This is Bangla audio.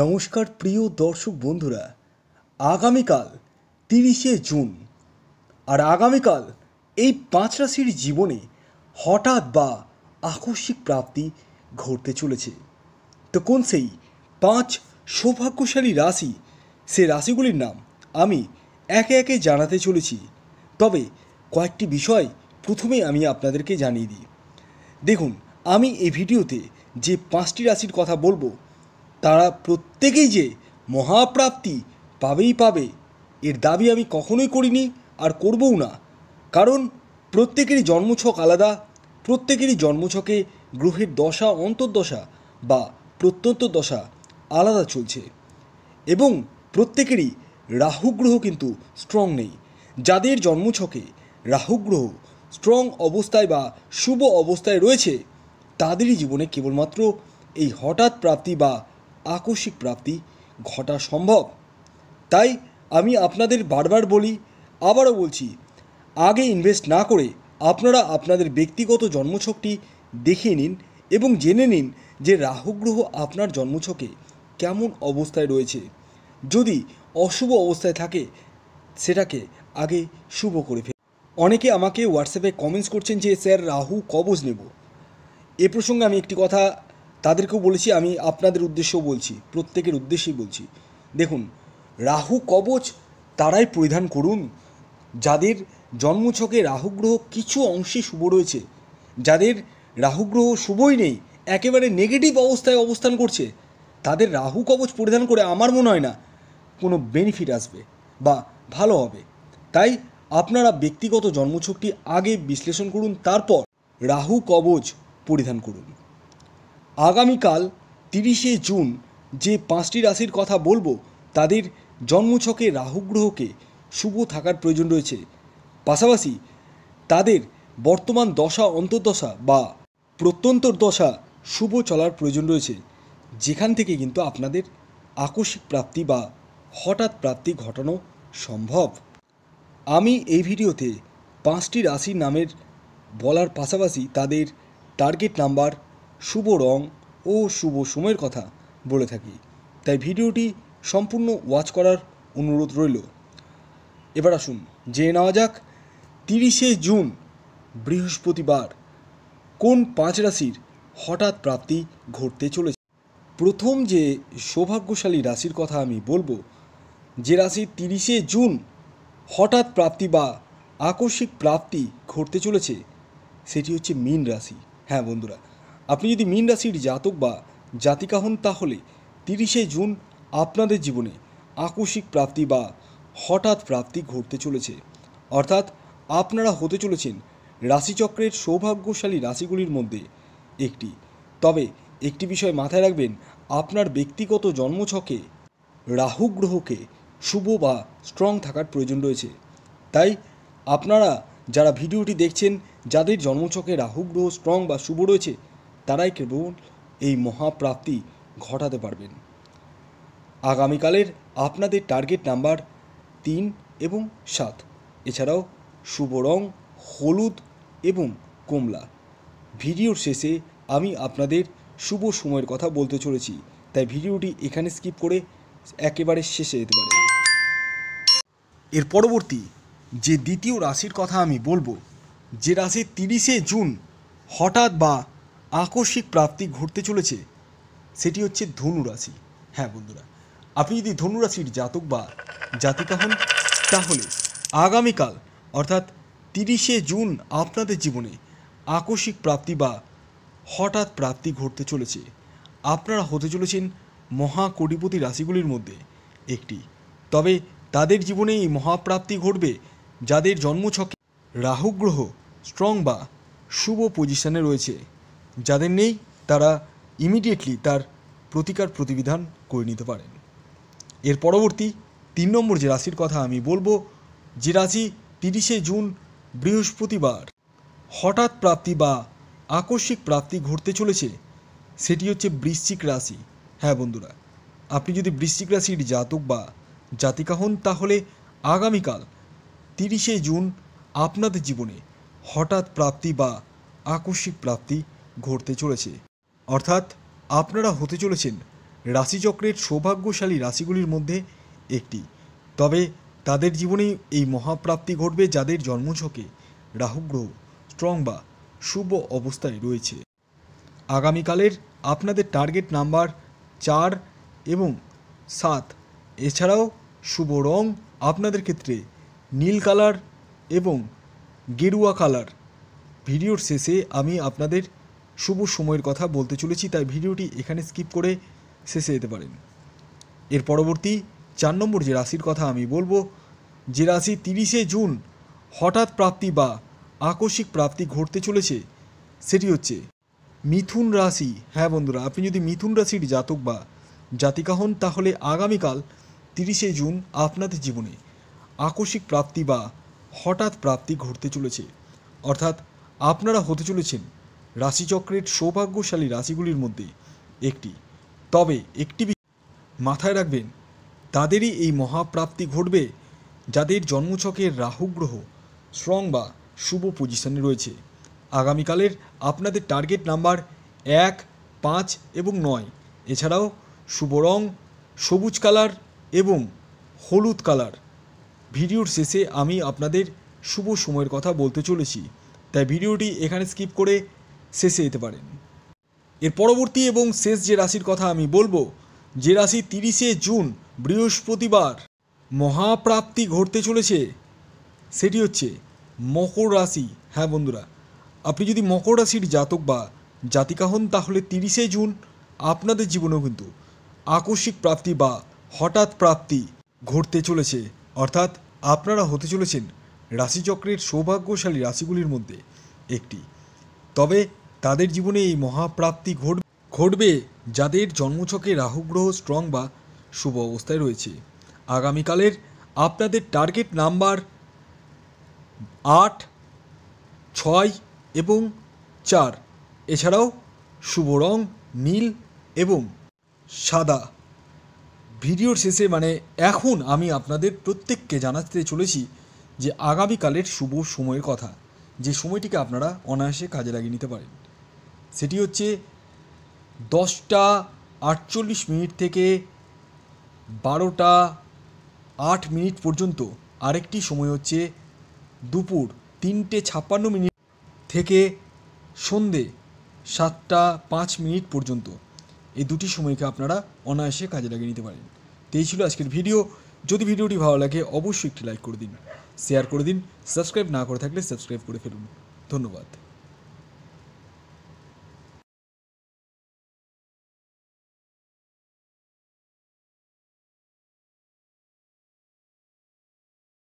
নমস্কার প্রিয় দর্শক বন্ধুরা আগামীকাল তিরিশে জুন আর আগামীকাল এই পাঁচ রাশির জীবনে হঠাৎ বা আকস্মিক প্রাপ্তি ঘটতে চলেছে তো কোন সেই পাঁচ সৌভাগ্যশালী রাশি সে রাশিগুলির নাম আমি একে একে জানাতে চলেছি তবে কয়েকটি বিষয় প্রথমে আমি আপনাদেরকে জানিয়ে দিই দেখুন আমি এই ভিডিওতে যে পাঁচটি রাশির কথা বলবো তারা প্রত্যেকেই যে মহাপ্রাপ্তি পাবেই পাবে এর দাবি আমি কখনোই করিনি আর করবও না কারণ প্রত্যেকেরই জন্মছক আলাদা প্রত্যেকেরই জন্মছকে গ্রহের দশা অন্তর্দশা বা প্রত্যন্ত দশা আলাদা চলছে এবং প্রত্যেকেরই রাহু গ্রহ কিন্তু স্ট্রং নেই যাদের জন্মছকে রাহু গ্রহ স্ট্রং অবস্থায় বা শুভ অবস্থায় রয়েছে তাদেরই জীবনে কেবলমাত্র এই হঠাৎ প্রাপ্তি বা আকস্মিক প্রাপ্তি ঘটা সম্ভব তাই আমি আপনাদের বারবার বলি আবারও বলছি আগে ইনভেস্ট না করে আপনারা আপনাদের ব্যক্তিগত জন্মছকটি দেখে নিন এবং জেনে নিন যে রাহুগ্রহ আপনার জন্মছকে কেমন অবস্থায় রয়েছে যদি অশুভ অবস্থায় থাকে সেটাকে আগে শুভ করে ফেল অনেকে আমাকে হোয়াটসঅ্যাপে কমেন্টস করছেন যে স্যার রাহু কবজ নেব এ প্রসঙ্গে আমি একটি কথা তাদেরকেও বলেছি আমি আপনাদের উদ্দেশ্যেও বলছি প্রত্যেকের উদ্দেশ্যেই বলছি দেখুন রাহু কবচ তারাই পরিধান করুন যাদের জন্মছকে রাহুগ্রহ কিছু অংশে শুভ রয়েছে যাদের রাহুগ্রহ শুভই নেই একেবারে নেগেটিভ অবস্থায় অবস্থান করছে তাদের রাহু কবচ পরিধান করে আমার মনে হয় না কোনো বেনিফিট আসবে বা ভালো হবে তাই আপনারা ব্যক্তিগত জন্মছকটি আগে বিশ্লেষণ করুন তারপর রাহু কবচ পরিধান করুন আগামীকাল তিরিশে জুন যে পাঁচটি রাশির কথা বলবো তাদের জন্মছকে রাহু গ্রহকে শুভ থাকার প্রয়োজন রয়েছে পাশাপাশি তাদের বর্তমান দশা অন্তর্দশা বা প্রত্যন্তর দশা শুভ চলার প্রয়োজন রয়েছে যেখান থেকে কিন্তু আপনাদের আকস্মিক প্রাপ্তি বা হঠাৎ প্রাপ্তি ঘটানো সম্ভব আমি এই ভিডিওতে পাঁচটি রাশির নামের বলার পাশাপাশি তাদের টার্গেট নাম্বার শুভ রং ও শুভ সময়ের কথা বলে থাকি তাই ভিডিওটি সম্পূর্ণ ওয়াচ করার অনুরোধ রইল এবার আসুন জেনে নেওয়া যাক তিরিশে জুন বৃহস্পতিবার কোন পাঁচ রাশির হঠাৎ প্রাপ্তি ঘটতে চলেছে প্রথম যে সৌভাগ্যশালী রাশির কথা আমি বলবো যে রাশির তিরিশে জুন হঠাৎ প্রাপ্তি বা আকস্মিক প্রাপ্তি ঘটতে চলেছে সেটি হচ্ছে মীন রাশি হ্যাঁ বন্ধুরা আপনি যদি মীন রাশির জাতক বা জাতিকা হন তাহলে তিরিশে জুন আপনাদের জীবনে আকস্মিক প্রাপ্তি বা হঠাৎ প্রাপ্তি ঘটতে চলেছে অর্থাৎ আপনারা হতে চলেছেন রাশিচক্রের সৌভাগ্যশালী রাশিগুলির মধ্যে একটি তবে একটি বিষয় মাথায় রাখবেন আপনার ব্যক্তিগত জন্মছকে রাহু গ্রহকে শুভ বা স্ট্রং থাকার প্রয়োজন রয়েছে তাই আপনারা যারা ভিডিওটি দেখছেন যাদের জন্মছকে রাহু গ্রহ স্ট্রং বা শুভ রয়েছে তারাই কেবল এই মহাপ্রাপ্তি ঘটাতে পারবেন আগামীকালের আপনাদের টার্গেট নাম্বার তিন এবং সাত এছাড়াও শুভ রং হলুদ এবং কমলা ভিডিওর শেষে আমি আপনাদের শুভ সময়ের কথা বলতে চলেছি তাই ভিডিওটি এখানে স্কিপ করে একেবারে শেষে যেতে পারে এর পরবর্তী যে দ্বিতীয় রাশির কথা আমি বলবো যে রাশি তিরিশে জুন হঠাৎ বা আকস্মিক প্রাপ্তি ঘটতে চলেছে সেটি হচ্ছে ধনু রাশি হ্যাঁ বন্ধুরা আপনি যদি ধনু রাশির জাতক বা জাতিকা হন তাহলে আগামীকাল অর্থাৎ তিরিশে জুন আপনাদের জীবনে আকস্মিক প্রাপ্তি বা হঠাৎ প্রাপ্তি ঘটতে চলেছে আপনারা হতে চলেছেন মহা কোটিপতি রাশিগুলির মধ্যে একটি তবে তাদের জীবনে এই মহাপ্রাপ্তি ঘটবে যাদের জন্মছকে রাহুগ্রহ স্ট্রং বা শুভ পজিশনে রয়েছে যাদের নেই তারা ইমিডিয়েটলি তার প্রতিকার প্রতিবিধান করে নিতে পারেন এর পরবর্তী তিন নম্বর যে রাশির কথা আমি বলবো যে রাশি তিরিশে জুন বৃহস্পতিবার হঠাৎ প্রাপ্তি বা আকস্মিক প্রাপ্তি ঘটতে চলেছে সেটি হচ্ছে বৃশ্চিক রাশি হ্যাঁ বন্ধুরা আপনি যদি বৃশ্চিক রাশির জাতক বা জাতিকা হন তাহলে আগামীকাল তিরিশে জুন আপনাদের জীবনে হঠাৎ প্রাপ্তি বা আকস্মিক প্রাপ্তি ঘটতে চলেছে অর্থাৎ আপনারা হতে চলেছেন রাশিচক্রের সৌভাগ্যশালী রাশিগুলির মধ্যে একটি তবে তাদের জীবনে এই মহাপ্রাপ্তি ঘটবে যাদের জন্মঝকে রাহুগ্রহ স্ট্রং বা শুভ অবস্থায় রয়েছে আগামীকালের আপনাদের টার্গেট নাম্বার চার এবং সাত এছাড়াও শুভ রং আপনাদের ক্ষেত্রে নীল কালার এবং গেরুয়া কালার ভিডিওর শেষে আমি আপনাদের শুভ সময়ের কথা বলতে চলেছি তাই ভিডিওটি এখানে স্কিপ করে শেষে যেতে পারেন এর পরবর্তী চার নম্বর যে রাশির কথা আমি বলবো যে রাশি তিরিশে জুন হঠাৎ প্রাপ্তি বা আকস্মিক প্রাপ্তি ঘটতে চলেছে সেটি হচ্ছে মিথুন রাশি হ্যাঁ বন্ধুরা আপনি যদি মিথুন রাশির জাতক বা জাতিকা হন তাহলে আগামীকাল তিরিশে জুন আপনাদের জীবনে আকস্মিক প্রাপ্তি বা হঠাৎ প্রাপ্তি ঘটতে চলেছে অর্থাৎ আপনারা হতে চলেছেন রাশিচক্রের সৌভাগ্যশালী রাশিগুলির মধ্যে একটি তবে একটি মাথায় রাখবেন তাদেরই এই মহাপ্রাপ্তি ঘটবে যাদের জন্মছকের রাহুগ্রহ স্ট্রং বা শুভ পজিশনে রয়েছে আগামীকালের আপনাদের টার্গেট নাম্বার এক পাঁচ এবং নয় এছাড়াও শুভ রং সবুজ কালার এবং হলুদ কালার ভিডিওর শেষে আমি আপনাদের শুভ সময়ের কথা বলতে চলেছি তাই ভিডিওটি এখানে স্কিপ করে শেষে যেতে পারেন এর পরবর্তী এবং শেষ যে রাশির কথা আমি বলবো যে রাশি তিরিশে জুন বৃহস্পতিবার মহাপ্রাপ্তি ঘটতে চলেছে সেটি হচ্ছে মকর রাশি হ্যাঁ বন্ধুরা আপনি যদি মকর রাশির জাতক বা জাতিকা হন তাহলে তিরিশে জুন আপনাদের জীবনেও কিন্তু আকস্মিক প্রাপ্তি বা হঠাৎ প্রাপ্তি ঘটতে চলেছে অর্থাৎ আপনারা হতে চলেছেন রাশিচক্রের সৌভাগ্যশালী রাশিগুলির মধ্যে একটি তবে তাদের জীবনে এই মহাপ্রাপ্তি ঘটবে ঘটবে যাদের জন্মছকে রাহুগ্রহ স্ট্রং বা শুভ অবস্থায় রয়েছে আগামীকালের আপনাদের টার্গেট নাম্বার আট ছয় এবং চার এছাড়াও শুভ রং নীল এবং সাদা ভিডিওর শেষে মানে এখন আমি আপনাদের প্রত্যেককে জানাতে চলেছি যে আগামীকালের শুভ সময়ের কথা যে সময়টিকে আপনারা অনায়াসে কাজে লাগিয়ে নিতে পারেন সেটি হচ্ছে দশটা আটচল্লিশ মিনিট থেকে বারোটা আট মিনিট পর্যন্ত আরেকটি সময় হচ্ছে দুপুর তিনটে ছাপ্পান্ন মিনিট থেকে সন্ধে সাতটা পাঁচ মিনিট পর্যন্ত এই দুটি সময়কে আপনারা অনায়াসে কাজে লাগিয়ে নিতে পারেন তো এই ছিল আজকের ভিডিও যদি ভিডিওটি ভালো লাগে অবশ্যই একটি লাইক করে দিন শেয়ার করে দিন সাবস্ক্রাইব না করে থাকলে সাবস্ক্রাইব করে ফেলুন ধন্যবাদ